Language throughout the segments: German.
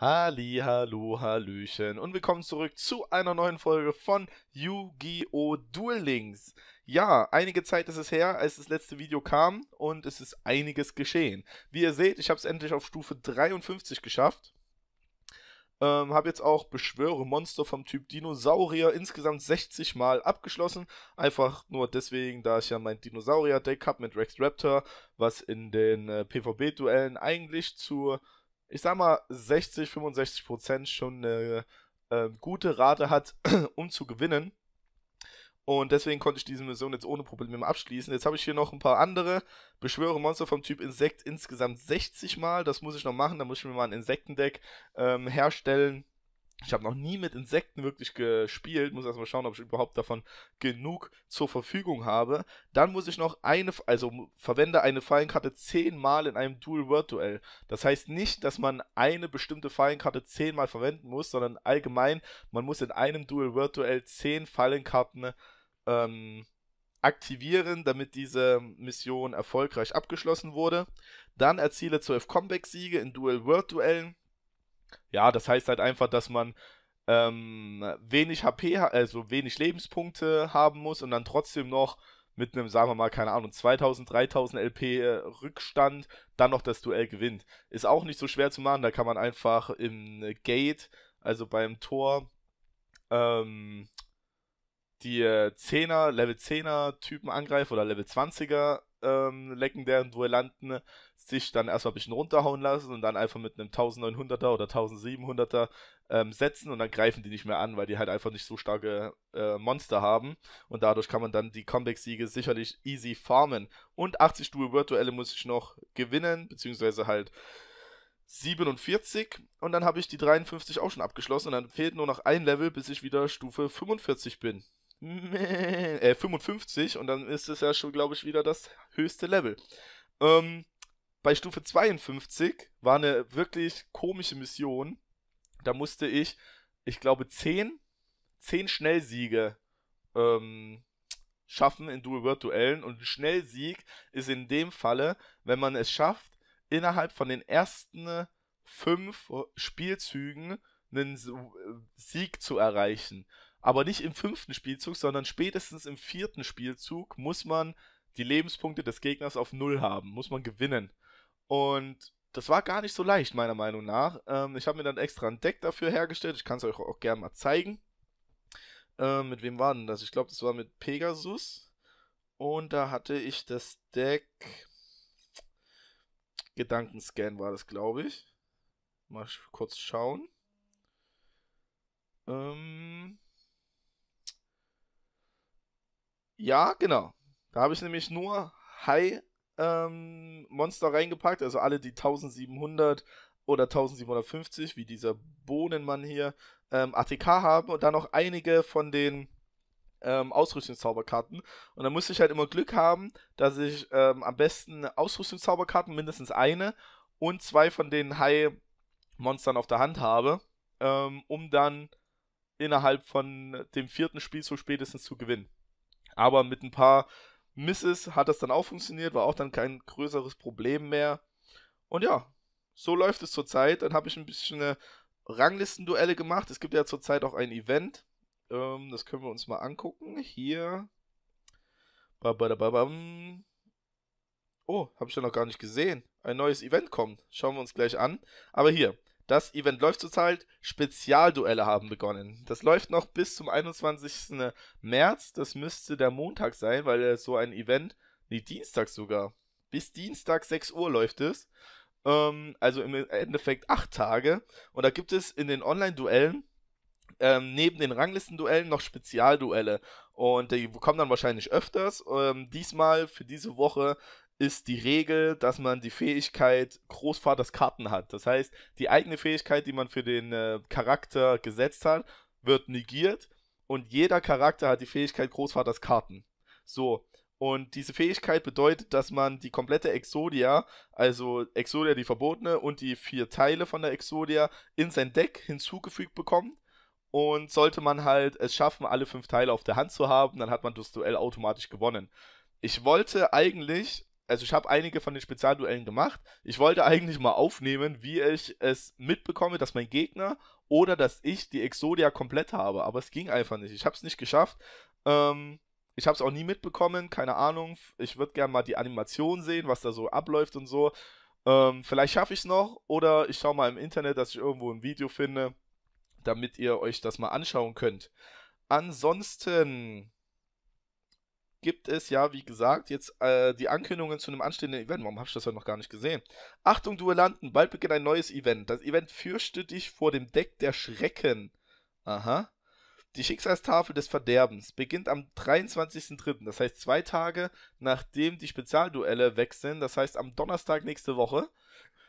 Halli, hallo, hallöchen und willkommen zurück zu einer neuen Folge von Yu-Gi-Oh! Duel Links. Ja, einige Zeit ist es her, als das letzte Video kam und es ist einiges geschehen. Wie ihr seht, ich habe es endlich auf Stufe 53 geschafft. Ähm, habe jetzt auch Beschwöre Monster vom Typ Dinosaurier insgesamt 60 Mal abgeschlossen. Einfach nur deswegen, da ich ja mein Dinosaurier-Deck habe mit Rex Raptor, was in den äh, PvP-Duellen eigentlich zur ich sag mal, 60, 65 Prozent schon eine äh, gute Rate hat, um zu gewinnen. Und deswegen konnte ich diese Mission jetzt ohne Probleme abschließen. Jetzt habe ich hier noch ein paar andere. Beschwöre Monster vom Typ Insekt insgesamt 60 Mal. Das muss ich noch machen. Da muss ich mir mal ein Insektendeck ähm, herstellen. Ich habe noch nie mit Insekten wirklich gespielt. Muss erstmal schauen, ob ich überhaupt davon genug zur Verfügung habe. Dann muss ich noch eine, also verwende eine Fallenkarte zehnmal in einem Dual-Word-Duell. Das heißt nicht, dass man eine bestimmte Fallenkarte zehnmal verwenden muss, sondern allgemein, man muss in einem Dual-Word-Duell zehn Fallenkarten ähm, aktivieren, damit diese Mission erfolgreich abgeschlossen wurde. Dann erziele 12 Comeback-Siege in Dual-Word-Duellen ja, das heißt halt einfach, dass man ähm, wenig HP, also wenig Lebenspunkte haben muss und dann trotzdem noch mit einem, sagen wir mal, keine Ahnung, 2000, 3000 LP Rückstand dann noch das Duell gewinnt. Ist auch nicht so schwer zu machen, da kann man einfach im Gate, also beim Tor, ähm, die 10er, äh, Level 10er Typen angreifen oder Level 20er ähm, legendären Duellanten sich dann erstmal ein bisschen runterhauen lassen und dann einfach mit einem 1900er oder 1700er ähm, setzen und dann greifen die nicht mehr an, weil die halt einfach nicht so starke äh, Monster haben und dadurch kann man dann die Comeback-Siege sicherlich easy farmen. Und 80 dual Virtuelle muss ich noch gewinnen, beziehungsweise halt 47 und dann habe ich die 53 auch schon abgeschlossen und dann fehlt nur noch ein Level, bis ich wieder Stufe 45 bin. äh, 55 und dann ist es ja schon, glaube ich, wieder das höchste Level. Ähm, bei Stufe 52 war eine wirklich komische Mission. Da musste ich, ich glaube, 10, 10 Schnellsiege ähm, schaffen in Dual World Duellen. Und ein Schnellsieg ist in dem Falle, wenn man es schafft, innerhalb von den ersten 5 Spielzügen einen äh, Sieg zu erreichen aber nicht im fünften Spielzug, sondern spätestens im vierten Spielzug muss man die Lebenspunkte des Gegners auf Null haben, muss man gewinnen. Und das war gar nicht so leicht, meiner Meinung nach. Ähm, ich habe mir dann extra ein Deck dafür hergestellt. Ich kann es euch auch gerne mal zeigen. Ähm, mit wem war denn das? Ich glaube, das war mit Pegasus. Und da hatte ich das Deck. Gedankenscan war das, glaube ich. Mal kurz schauen. Ähm, Ja, genau. Da habe ich nämlich nur High ähm, Monster reingepackt, also alle die 1700 oder 1750, wie dieser Bohnenmann hier, ähm, ATK haben und dann noch einige von den ähm, Ausrüstungszauberkarten. Und dann musste ich halt immer Glück haben, dass ich ähm, am besten Ausrüstungszauberkarten, mindestens eine und zwei von den High-Monstern auf der Hand habe, ähm, um dann innerhalb von dem vierten Spiel so spätestens zu gewinnen. Aber mit ein paar Misses hat das dann auch funktioniert, war auch dann kein größeres Problem mehr. Und ja, so läuft es zurzeit. Dann habe ich ein bisschen äh, Ranglistenduelle gemacht. Es gibt ja zurzeit auch ein Event. Ähm, das können wir uns mal angucken. Hier. Babadababam. Oh, habe ich ja noch gar nicht gesehen. Ein neues Event kommt. Schauen wir uns gleich an. Aber hier, das Event läuft zurzeit. Spezialduelle haben begonnen. Das läuft noch bis zum 21. März. Das müsste der Montag sein, weil äh, so ein Event, nee, Dienstag sogar. Bis Dienstag 6 Uhr läuft es. Ähm, also im Endeffekt 8 Tage. Und da gibt es in den Online-Duellen ähm, neben den Ranglistenduellen noch Spezialduelle. Und die kommen dann wahrscheinlich öfters. Ähm, diesmal für diese Woche ist die Regel, dass man die Fähigkeit Großvaters Karten hat. Das heißt, die eigene Fähigkeit, die man für den äh, Charakter gesetzt hat, wird negiert und jeder Charakter hat die Fähigkeit Großvaters Karten. So, und diese Fähigkeit bedeutet, dass man die komplette Exodia, also Exodia die Verbotene und die vier Teile von der Exodia in sein Deck hinzugefügt bekommt. Und sollte man halt es schaffen, alle fünf Teile auf der Hand zu haben, dann hat man das Duell automatisch gewonnen. Ich wollte eigentlich also ich habe einige von den Spezialduellen gemacht. Ich wollte eigentlich mal aufnehmen, wie ich es mitbekomme, dass mein Gegner oder dass ich die Exodia komplett habe. Aber es ging einfach nicht. Ich habe es nicht geschafft. Ähm, ich habe es auch nie mitbekommen. Keine Ahnung. Ich würde gerne mal die Animation sehen, was da so abläuft und so. Ähm, vielleicht schaffe ich es noch. Oder ich schaue mal im Internet, dass ich irgendwo ein Video finde, damit ihr euch das mal anschauen könnt. Ansonsten gibt es ja, wie gesagt, jetzt äh, die Ankündigungen zu einem anstehenden Event. Warum habe ich das heute noch gar nicht gesehen? Achtung, Duellanten, bald beginnt ein neues Event. Das Event fürchte dich vor dem Deck der Schrecken. Aha. Die Schicksalstafel des Verderbens beginnt am 23.03., das heißt zwei Tage nachdem die Spezialduelle wechseln, das heißt am Donnerstag nächste Woche,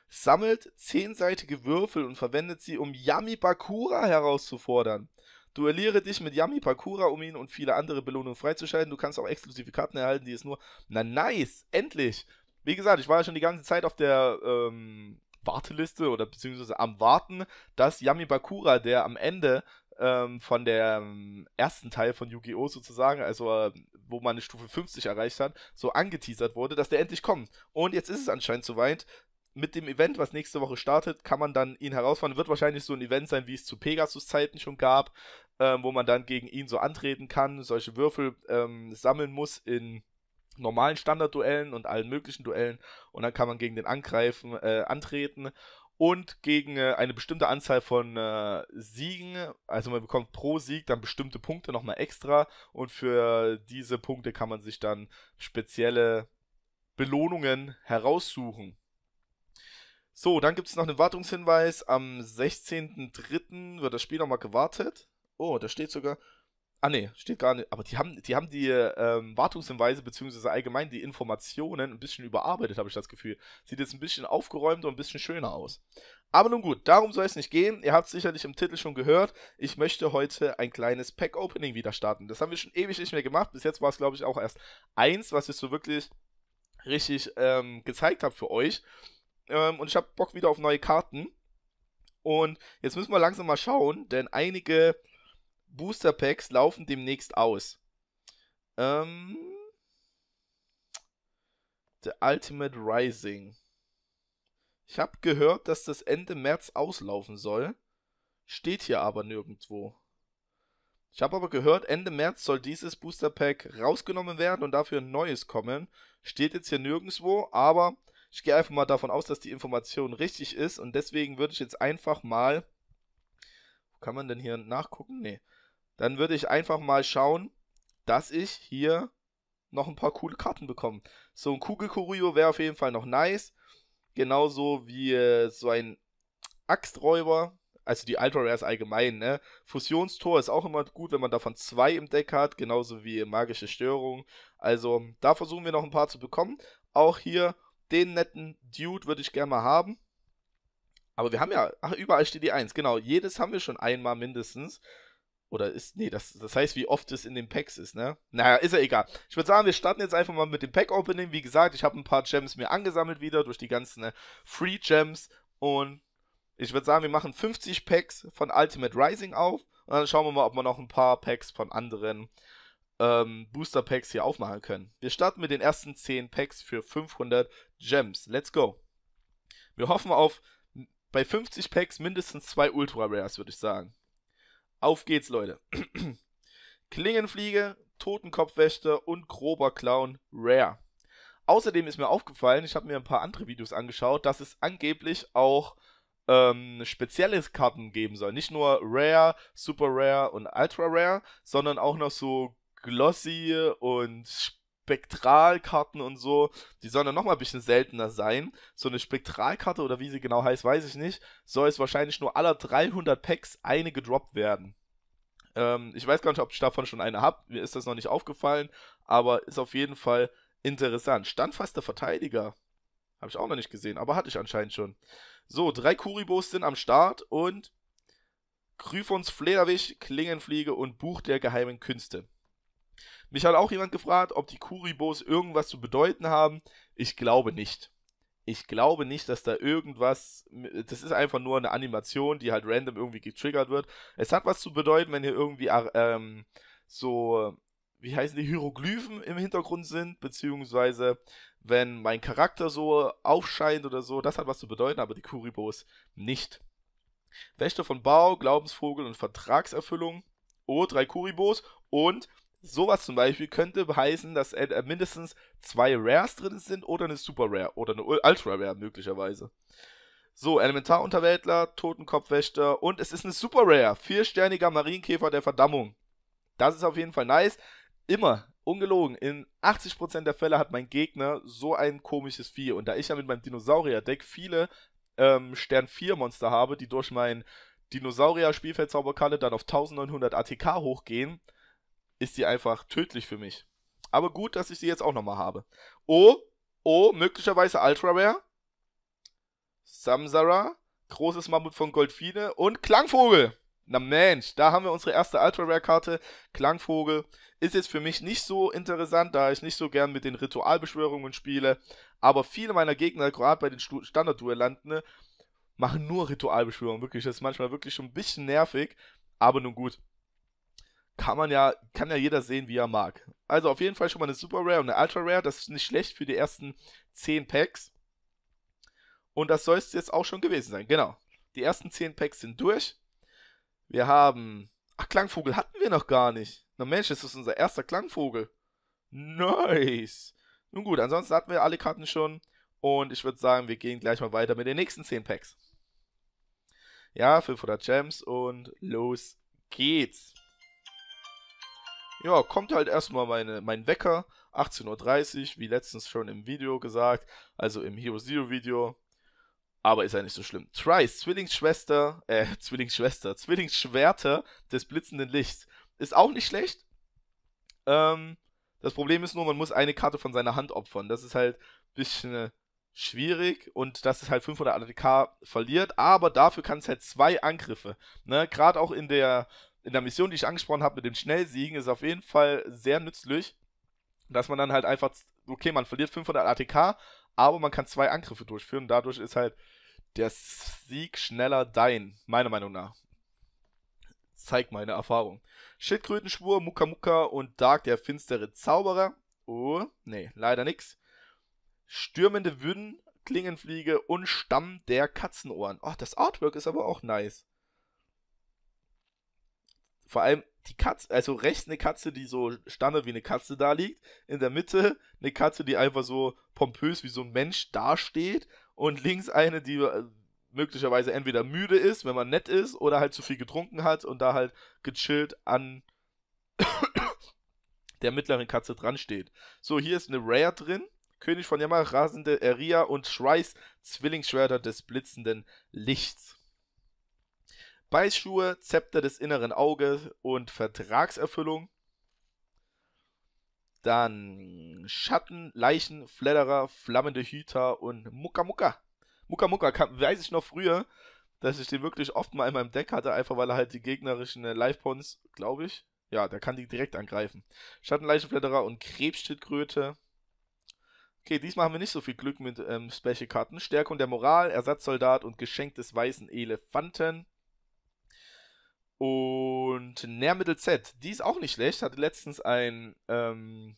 sammelt zehnseitige Würfel und verwendet sie, um Yami Bakura herauszufordern. Duelliere dich mit Yami Pakura, um ihn und viele andere Belohnungen freizuschalten. Du kannst auch exklusive Karten erhalten, die es nur. Na nice, endlich! Wie gesagt, ich war ja schon die ganze Zeit auf der ähm, Warteliste oder beziehungsweise am Warten, dass Yami Bakura, der am Ende ähm, von der ähm, ersten Teil von Yu-Gi-Oh! sozusagen, also äh, wo man eine Stufe 50 erreicht hat, so angeteasert wurde, dass der endlich kommt. Und jetzt ist es anscheinend soweit mit dem Event, was nächste Woche startet, kann man dann ihn herausfahren. Wird wahrscheinlich so ein Event sein, wie es zu Pegasus-Zeiten schon gab, ähm, wo man dann gegen ihn so antreten kann, solche Würfel ähm, sammeln muss in normalen Standardduellen und allen möglichen Duellen. Und dann kann man gegen den Angreifen äh, antreten und gegen äh, eine bestimmte Anzahl von äh, Siegen, also man bekommt pro Sieg dann bestimmte Punkte nochmal extra und für diese Punkte kann man sich dann spezielle Belohnungen heraussuchen. So, dann gibt es noch einen Wartungshinweis. Am 16.03. wird das Spiel nochmal gewartet. Oh, da steht sogar. Ah ne, steht gar nicht. Aber die haben die, haben die ähm, Wartungshinweise bzw. allgemein die Informationen ein bisschen überarbeitet, habe ich das Gefühl. Sieht jetzt ein bisschen aufgeräumter und ein bisschen schöner aus. Aber nun gut, darum soll es nicht gehen. Ihr habt sicherlich im Titel schon gehört. Ich möchte heute ein kleines Pack-Opening wieder starten. Das haben wir schon ewig nicht mehr gemacht. Bis jetzt war es, glaube ich, auch erst eins, was ich so wirklich richtig ähm, gezeigt habe für euch. Ähm, und ich habe Bock wieder auf neue Karten. Und jetzt müssen wir langsam mal schauen, denn einige Booster Packs laufen demnächst aus. Ähm, The Ultimate Rising. Ich habe gehört, dass das Ende März auslaufen soll. Steht hier aber nirgendwo. Ich habe aber gehört, Ende März soll dieses Booster Pack rausgenommen werden und dafür ein neues kommen. Steht jetzt hier nirgendwo, aber ich gehe einfach mal davon aus, dass die Information richtig ist und deswegen würde ich jetzt einfach mal. Wo kann man denn hier nachgucken? Nee. Dann würde ich einfach mal schauen, dass ich hier noch ein paar coole Karten bekomme. So ein Kugelkurio wäre auf jeden Fall noch nice. Genauso wie äh, so ein Axträuber. Also die Ultra Rares allgemein, ne? Fusionstor ist auch immer gut, wenn man davon zwei im Deck hat, genauso wie magische Störung. Also da versuchen wir noch ein paar zu bekommen. Auch hier den netten Dude würde ich gerne mal haben. Aber wir haben ja, ach, überall steht die 1. Genau, jedes haben wir schon einmal mindestens. Oder ist, nee, das, das heißt, wie oft es in den Packs ist, ne? Naja, ist ja egal. Ich würde sagen, wir starten jetzt einfach mal mit dem Pack-Opening. Wie gesagt, ich habe ein paar Gems mir angesammelt wieder durch die ganzen ne, Free-Gems. Und ich würde sagen, wir machen 50 Packs von Ultimate Rising auf. Und dann schauen wir mal, ob wir noch ein paar Packs von anderen ähm, Booster Packs hier aufmachen können. Wir starten mit den ersten 10 Packs für 500 Gems. Let's go. Wir hoffen auf bei 50 Packs mindestens 2 Ultra Rares, würde ich sagen. Auf geht's, Leute. Klingenfliege, Totenkopfwächter und grober Clown Rare. Außerdem ist mir aufgefallen, ich habe mir ein paar andere Videos angeschaut, dass es angeblich auch ähm, spezielle Karten geben soll. Nicht nur Rare, Super Rare und Ultra Rare, sondern auch noch so Glossy und Spektralkarten und so, die sollen dann nochmal ein bisschen seltener sein. So eine Spektralkarte oder wie sie genau heißt, weiß ich nicht, soll es wahrscheinlich nur aller 300 Packs eine gedroppt werden. Ähm, ich weiß gar nicht, ob ich davon schon eine habe, mir ist das noch nicht aufgefallen, aber ist auf jeden Fall interessant. Standfaster Verteidiger, habe ich auch noch nicht gesehen, aber hatte ich anscheinend schon. So, drei Kuribos sind am Start und Gryphons Flederwich, Klingenfliege und Buch der geheimen Künste. Mich hat auch jemand gefragt, ob die Kuribos irgendwas zu bedeuten haben. Ich glaube nicht. Ich glaube nicht, dass da irgendwas. Das ist einfach nur eine Animation, die halt random irgendwie getriggert wird. Es hat was zu bedeuten, wenn hier irgendwie ähm, so wie heißen die Hieroglyphen im Hintergrund sind, beziehungsweise wenn mein Charakter so aufscheint oder so, das hat was zu bedeuten, aber die Kuribos nicht. Wächter von Bau, Glaubensvogel und Vertragserfüllung. Oh, drei Kuribos und sowas zum Beispiel könnte heißen, dass äh, mindestens zwei Rares drin sind oder eine Super Rare oder eine Ultra Rare möglicherweise. So, Elementarunterwäldler, Totenkopfwächter und es ist eine Super Rare. Viersterniger Marienkäfer der Verdammung. Das ist auf jeden Fall nice. Immer, ungelogen, in 80% der Fälle hat mein Gegner so ein komisches Vieh. Und da ich ja mit meinem Dinosaurier-Deck viele ähm, Stern 4 Monster habe, die durch meinen Dinosaurier-Spielfeldzauberkalle dann auf 1900 ATK hochgehen, ist die einfach tödlich für mich. Aber gut, dass ich sie jetzt auch nochmal habe. Oh, oh, möglicherweise Ultra Rare. Samsara, großes Mammut von Goldfine und Klangvogel. Na Mensch, da haben wir unsere erste Ultra Rare Karte. Klangvogel ist jetzt für mich nicht so interessant, da ich nicht so gern mit den Ritualbeschwörungen spiele. Aber viele meiner Gegner, gerade bei den Standard-Duellanten, machen nur Ritualbeschwörungen. Wirklich, das ist manchmal wirklich schon ein bisschen nervig. Aber nun gut kann man ja, kann ja jeder sehen, wie er mag. Also auf jeden Fall schon mal eine Super Rare und eine Ultra Rare. Das ist nicht schlecht für die ersten 10 Packs. Und das soll es jetzt auch schon gewesen sein. Genau. Die ersten 10 Packs sind durch. Wir haben. Ach, Klangvogel hatten wir noch gar nicht. Na Mensch, das ist unser erster Klangvogel. Nice. Nun gut, ansonsten hatten wir alle Karten schon. Und ich würde sagen, wir gehen gleich mal weiter mit den nächsten 10 Packs. Ja, 500 Gems und los geht's. Ja, kommt halt erstmal meine, mein Wecker, 18.30 Uhr, wie letztens schon im Video gesagt, also im Hero Zero Video. Aber ist ja nicht so schlimm. Trice, Zwillingsschwester, äh, Zwillingsschwester, Zwillingsschwerter des blitzenden Lichts. Ist auch nicht schlecht. Ähm, das Problem ist nur, man muss eine Karte von seiner Hand opfern. Das ist halt ein bisschen äh, schwierig und das ist halt 500 ADK verliert, aber dafür kann es halt zwei Angriffe. Ne? Gerade auch in der in der Mission, die ich angesprochen habe mit dem Schnellsiegen, ist auf jeden Fall sehr nützlich, dass man dann halt einfach, okay, man verliert 500 ATK, aber man kann zwei Angriffe durchführen. Dadurch ist halt der Sieg schneller dein, meiner Meinung nach. Zeig meine Erfahrung. Schildkrötenschwur, Muka Muka und Dark, der finstere Zauberer. Oh, nee, leider nix. Stürmende Würden, Klingenfliege und Stamm der Katzenohren. Oh, das Artwork ist aber auch nice. Vor allem die Katze, also rechts eine Katze, die so standard wie eine Katze da liegt, in der Mitte eine Katze, die einfach so pompös wie so ein Mensch dasteht und links eine, die äh, möglicherweise entweder müde ist, wenn man nett ist, oder halt zu viel getrunken hat und da halt gechillt an der mittleren Katze dran steht. So, hier ist eine Rare drin. König von Yamaha, rasende Eria und Shreis, Zwillingsschwerter des blitzenden Lichts. Beißschuhe, Zepter des inneren Auges und Vertragserfüllung. Dann Schatten, Leichen, Fledderer, flammende Hüter und Mucka Mucka. Mucka Mucka kam, weiß ich noch früher, dass ich den wirklich oft mal in meinem Deck hatte, einfach weil er halt die gegnerischen äh, Life-Pons, glaube ich. Ja, da kann die direkt angreifen. Schatten, Leichen, Schattenleichenfledderer und Krebsschildkröte. Okay, diesmal haben wir nicht so viel Glück mit ähm, Special-Karten. Stärkung der Moral, Ersatzsoldat und Geschenk des weißen Elefanten. Und Nährmittel Z, die ist auch nicht schlecht, hatte letztens ein ähm,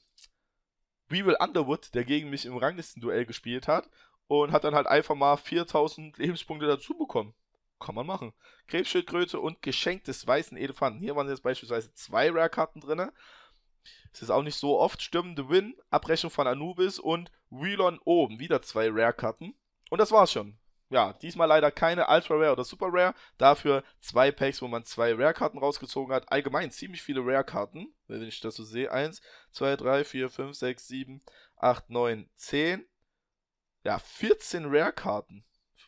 Weevil Underwood, der gegen mich im Ranglistenduell gespielt hat und hat dann halt einfach mal 4000 Lebenspunkte dazu bekommen. Kann man machen. Krebsschildkröte und Geschenk des weißen Elefanten. Hier waren jetzt beispielsweise zwei Rare-Karten drin. Es ist auch nicht so oft. Stürmende Win, Abrechnung von Anubis und Wheelon oben. Wieder zwei Rare-Karten. Und das war's schon ja, diesmal leider keine Ultra Rare oder Super Rare. Dafür zwei Packs, wo man zwei Rare-Karten rausgezogen hat. Allgemein ziemlich viele Rare-Karten, wenn ich das so sehe. 1, 2, 3, 4, 5, 6, 7, 8, 9, 10. Ja, 14 Rare-Karten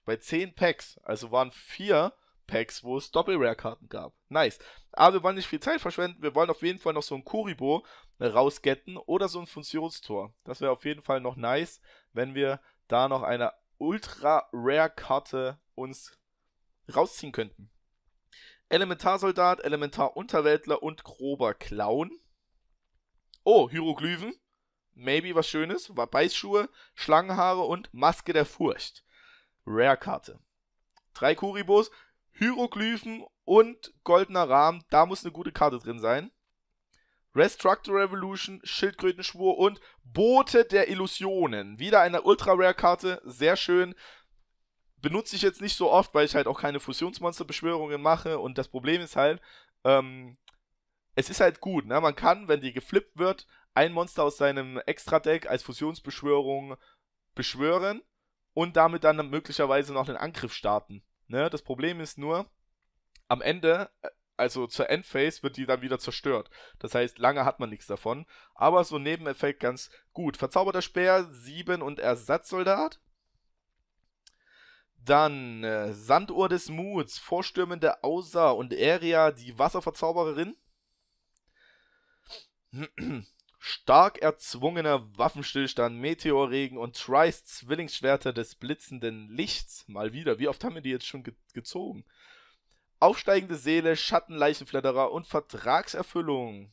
bei 10 Packs. Also waren 4 Packs, wo es Doppel-Rare-Karten gab. Nice. Aber wir wollen nicht viel Zeit verschwenden. Wir wollen auf jeden Fall noch so ein Kuribo rausgetten oder so ein Funktionstor. Das wäre auf jeden Fall noch nice, wenn wir da noch eine Ultra-Rare-Karte uns rausziehen könnten. Elementarsoldat, Elementar-Unterweltler und grober Clown. Oh, Hieroglyphen. Maybe was Schönes. Beißschuhe, Schlangenhaare und Maske der Furcht. Rare-Karte. Drei Kuribos, Hieroglyphen und goldener Rahmen. Da muss eine gute Karte drin sein. Restructure Revolution, Schildkrötenschwur und Bote der Illusionen. Wieder eine Ultra-Rare-Karte, sehr schön. Benutze ich jetzt nicht so oft, weil ich halt auch keine Fusionsmonster-Beschwörungen mache. Und das Problem ist halt, ähm, es ist halt gut. Ne? Man kann, wenn die geflippt wird, ein Monster aus seinem Extra-Deck als Fusionsbeschwörung beschwören und damit dann möglicherweise noch den Angriff starten. Ne? Das Problem ist nur, am Ende äh, also zur Endphase wird die dann wieder zerstört. Das heißt, lange hat man nichts davon. Aber so Nebeneffekt ganz gut. Verzauberter Speer, 7 und Ersatzsoldat. Dann äh, Sanduhr des Muts, vorstürmende Ausa und Eria, die Wasserverzaubererin. Stark erzwungener Waffenstillstand, Meteorregen und Trice Zwillingsschwerter des blitzenden Lichts. Mal wieder, wie oft haben wir die jetzt schon ge gezogen? Aufsteigende Seele, Schattenleichenflatterer und Vertragserfüllung.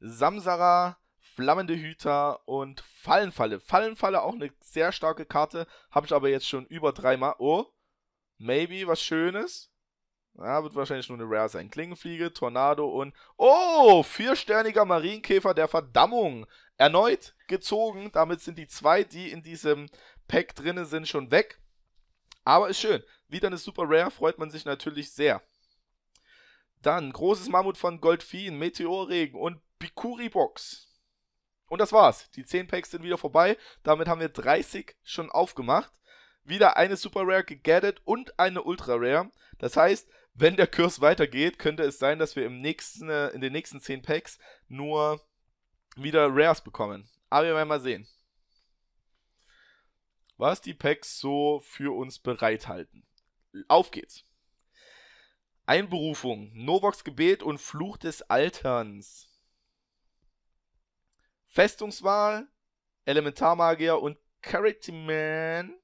Samsara, flammende Hüter und Fallenfalle. Fallenfalle auch eine sehr starke Karte. Habe ich aber jetzt schon über dreimal. Oh, maybe was Schönes. Ja, wird wahrscheinlich nur eine Rare sein. Klingenfliege, Tornado und... Oh, viersterniger Marienkäfer der Verdammung. Erneut gezogen. Damit sind die zwei, die in diesem Pack drin sind, schon weg. Aber ist schön. Wieder eine Super Rare, freut man sich natürlich sehr. Dann großes Mammut von Goldfien, Meteorregen und Bikuri Box. Und das war's. Die 10 Packs sind wieder vorbei. Damit haben wir 30 schon aufgemacht. Wieder eine Super Rare gegettet und eine Ultra Rare. Das heißt, wenn der Kurs weitergeht, könnte es sein, dass wir im nächsten, äh, in den nächsten 10 Packs nur wieder Rares bekommen. Aber wir werden mal sehen, was die Packs so für uns bereithalten. Auf geht's. Einberufung, Novox Gebet und Fluch des Alterns. Festungswahl, Elementarmagier und Charity Man.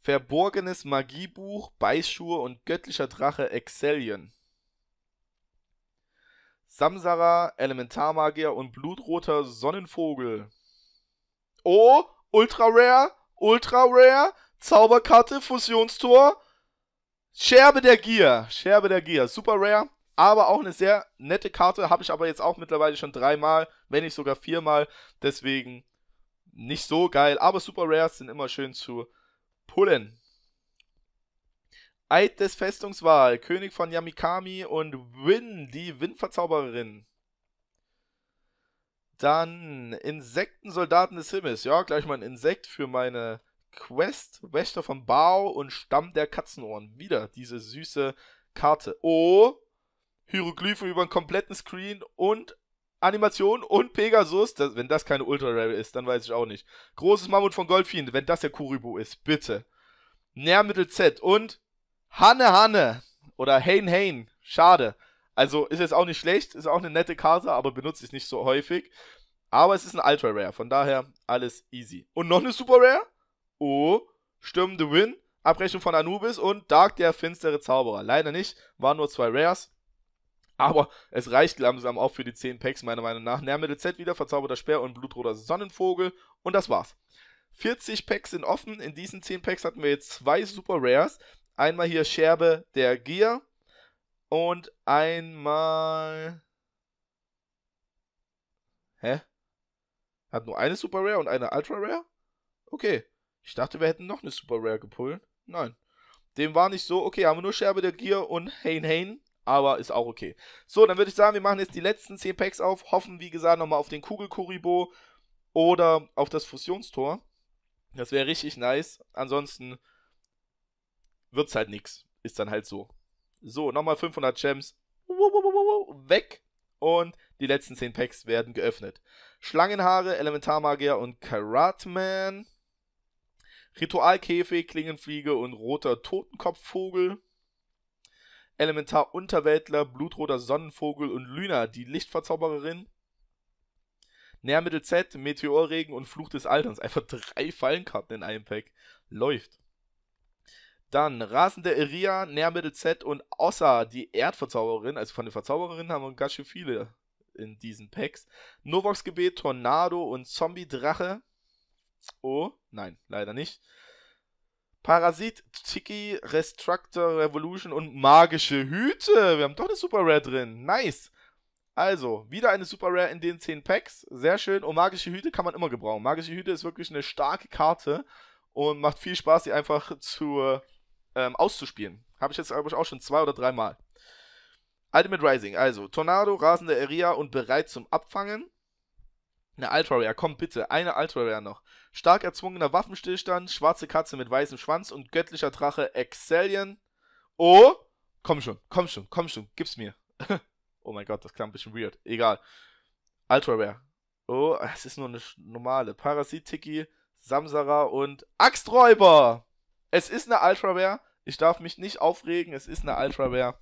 Verborgenes Magiebuch, Beißschuhe und göttlicher Drache Excellion. Samsara, Elementarmagier und blutroter Sonnenvogel. Oh, Ultra Rare, Ultra Rare, Zauberkarte, Fusionstor, Scherbe der Gier, Scherbe der Gier, super rare, aber auch eine sehr nette Karte, habe ich aber jetzt auch mittlerweile schon dreimal, wenn nicht sogar viermal, deswegen nicht so geil, aber super rares sind immer schön zu pullen. Eid des Festungswahl, König von Yamikami und Win, die Windverzaubererin. Dann Insektensoldaten des Himmels. Ja, gleich mal ein Insekt für meine Quest, Wächter von Bao und Stamm der Katzenohren. Wieder diese süße Karte. Oh, Hieroglyphen über den kompletten Screen und Animation und Pegasus. Das, wenn das keine Ultra Rare ist, dann weiß ich auch nicht. Großes Mammut von Goldfiend, wenn das der Kuribu ist, bitte. Nährmittel Z und Hanne Hanne oder Hein Hein. Schade. Also ist jetzt auch nicht schlecht, ist auch eine nette Karte, aber benutze ich nicht so häufig. Aber es ist ein Ultra Rare, von daher alles easy. Und noch eine Super Rare? Oh, the Win, Abrechnung von Anubis und Dark der finstere Zauberer. Leider nicht, waren nur zwei Rares. Aber es reicht langsam auch für die 10 Packs, meiner Meinung nach. Nährmittel Z wieder, verzauberter Speer und blutroter Sonnenvogel. Und das war's. 40 Packs sind offen. In diesen 10 Packs hatten wir jetzt zwei Super Rares. Einmal hier Scherbe der Gier. Und einmal. Hä? Hat nur eine Super Rare und eine Ultra Rare? Okay. Ich dachte, wir hätten noch eine Super Rare gepullt. Nein. Dem war nicht so, okay, haben wir nur Scherbe der Gier und Hain Hain, aber ist auch okay. So, dann würde ich sagen, wir machen jetzt die letzten 10 Packs auf, hoffen, wie gesagt, nochmal auf den Kugel-Kuribo oder auf das Fusionstor. Das wäre richtig nice. Ansonsten wird es halt nichts. Ist dann halt so. So, nochmal 500 Gems. Weg. Und die letzten 10 Packs werden geöffnet. Schlangenhaare, Elementarmagier und Karatman. Ritualkäfig, Klingenfliege und roter Totenkopfvogel. Elementar Unterweltler, blutroter Sonnenvogel und Lyna, die Lichtverzaubererin. Nährmittel Z, Meteorregen und Fluch des Alterns. Einfach drei Fallenkarten in einem Pack. Läuft. Dann Rasende Iria, Nährmittel Z und Ossa, die Erdverzaubererin. Also von den Verzauberinnen haben wir ganz schön viele in diesen Packs. Novox Gebet, Tornado und Zombie Drache. Oh, nein, leider nicht. Parasit, Tiki, Restructor, Revolution und magische Hüte. Wir haben doch eine Super Rare drin. Nice. Also, wieder eine Super Rare in den 10 Packs. Sehr schön. Und magische Hüte kann man immer gebrauchen. Magische Hüte ist wirklich eine starke Karte und macht viel Spaß, sie einfach zu ähm, auszuspielen. Habe ich jetzt, glaube ich, auch schon zwei oder dreimal. Ultimate Rising, also Tornado, rasende Area und bereit zum Abfangen. Eine Ultra-Rare, komm bitte, eine Ultra-Rare noch. Stark erzwungener Waffenstillstand, schwarze Katze mit weißem Schwanz und göttlicher Drache Excellion. Oh, komm schon, komm schon, komm schon, gib's mir. oh mein Gott, das klang ein bisschen weird. Egal. Ultra-Rare. Oh, es ist nur eine normale. Parasit-Tiki, Samsara und Axträuber. Es ist eine Ultra-Rare. Ich darf mich nicht aufregen, es ist eine Ultra-Rare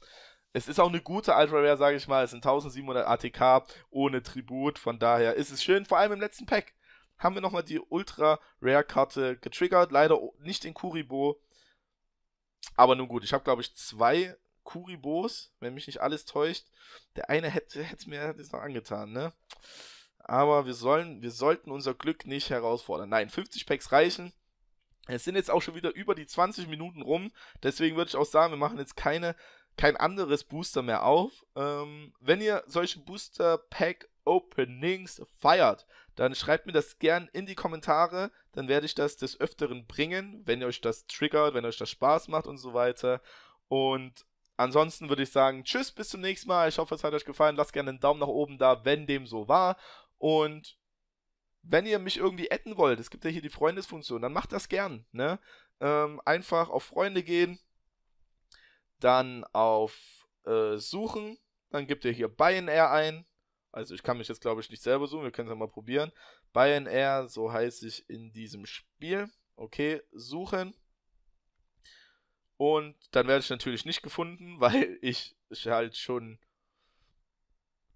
es ist auch eine gute Ultra Rare, sage ich mal. Es sind 1700 ATK ohne Tribut. Von daher ist es schön. Vor allem im letzten Pack haben wir nochmal die Ultra Rare Karte getriggert. Leider nicht in Kuribo. Aber nun gut, ich habe glaube ich zwei Kuribos, wenn mich nicht alles täuscht. Der eine hätte es mir hätte noch angetan, ne? Aber wir sollen, wir sollten unser Glück nicht herausfordern. Nein, 50 Packs reichen. Es sind jetzt auch schon wieder über die 20 Minuten rum. Deswegen würde ich auch sagen, wir machen jetzt keine kein anderes Booster mehr auf. Ähm, wenn ihr solche Booster Pack Openings feiert, dann schreibt mir das gern in die Kommentare, dann werde ich das des Öfteren bringen, wenn ihr euch das triggert, wenn euch das Spaß macht und so weiter. Und ansonsten würde ich sagen, tschüss, bis zum nächsten Mal. Ich hoffe, es hat euch gefallen. Lasst gerne einen Daumen nach oben da, wenn dem so war. Und wenn ihr mich irgendwie adden wollt, es gibt ja hier die Freundesfunktion, dann macht das gern. Ne? Ähm, einfach auf Freunde gehen, dann auf äh, Suchen, dann gibt ihr hier Ryanair ein. Also ich kann mich jetzt glaube ich nicht selber suchen, wir können es ja mal probieren. Ryanair, so heiße ich in diesem Spiel. Okay, suchen. Und dann werde ich natürlich nicht gefunden, weil ich, ich halt schon.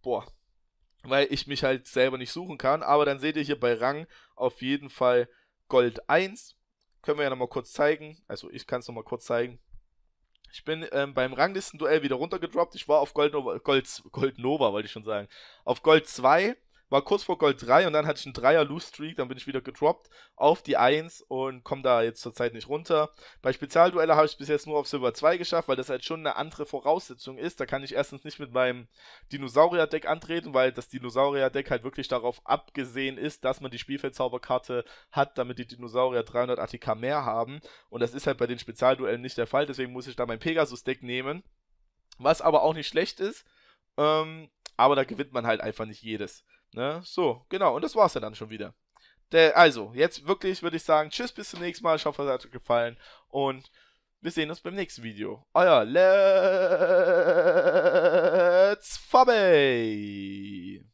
Boah. Weil ich mich halt selber nicht suchen kann. Aber dann seht ihr hier bei Rang auf jeden Fall Gold 1. Können wir ja nochmal kurz zeigen. Also ich kann es nochmal kurz zeigen. Ich bin ähm, beim Ranglistenduell wieder runtergedroppt. Ich war auf Gold Nova, Gold, Gold Nova wollte ich schon sagen. Auf Gold 2 war kurz vor Gold 3 und dann hatte ich einen Dreier Loose Streak, dann bin ich wieder gedroppt auf die 1 und komme da jetzt zurzeit nicht runter. Bei Spezialduelle habe ich es bis jetzt nur auf Silber 2 geschafft, weil das halt schon eine andere Voraussetzung ist. Da kann ich erstens nicht mit meinem Dinosaurier-Deck antreten, weil das Dinosaurier-Deck halt wirklich darauf abgesehen ist, dass man die Spielfeldzauberkarte hat, damit die Dinosaurier 300 ATK mehr haben. Und das ist halt bei den Spezialduellen nicht der Fall, deswegen muss ich da mein Pegasus-Deck nehmen. Was aber auch nicht schlecht ist, ähm, aber da gewinnt man halt einfach nicht jedes. Ne? So, genau. Und das war's ja dann schon wieder. Der, also, jetzt wirklich würde ich sagen, tschüss, bis zum nächsten Mal. Ich hoffe, es hat euch gefallen. Und wir sehen uns beim nächsten Video. Euer Let's Fabi!